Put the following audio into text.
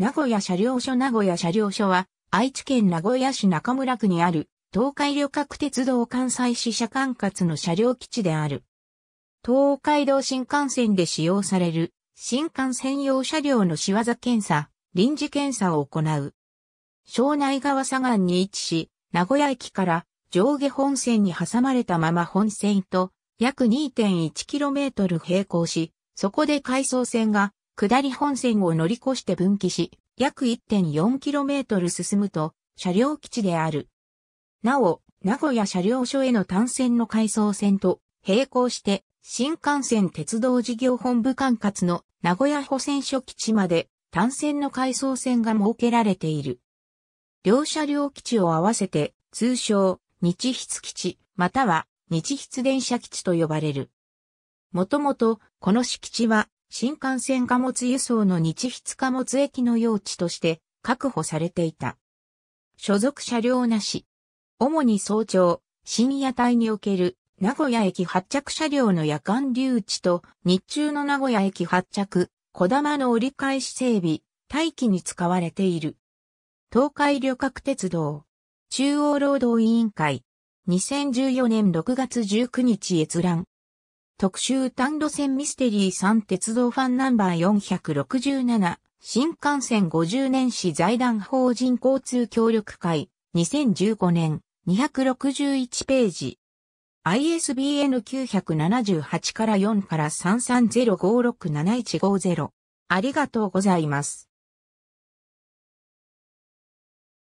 名古屋車両所名古屋車両所は、愛知県名古屋市中村区にある、東海旅客鉄道関西支社管轄の車両基地である。東海道新幹線で使用される、新幹線用車両の仕業検査、臨時検査を行う。庄内川左岸に位置し、名古屋駅から上下本線に挟まれたまま本線と約 2.1km 並行し、そこで回送線が下り本線を乗り越して分岐し、約 1.4km 進むと、車両基地である。なお、名古屋車両所への単線の回送線と並行して、新幹線鉄道事業本部管轄の名古屋保線所基地まで単線の回送線が設けられている。両車両基地を合わせて、通称、日筆基地、または日筆電車基地と呼ばれる。もともと、この敷地は、新幹線貨物輸送の日筆貨物駅の用地として確保されていた。所属車両なし。主に早朝、深夜帯における名古屋駅発着車両の夜間留置と日中の名古屋駅発着、小玉の折り返し整備、待機に使われている。東海旅客鉄道、中央労働委員会、2014年6月19日閲覧。特集単路線ミステリー3鉄道ファンナンバー467、新幹線50年史財団法人交通協力会、2015年、261ページ。ISBN 978から4から3 3 0 5 6 7 1 5 0ありがとうございます。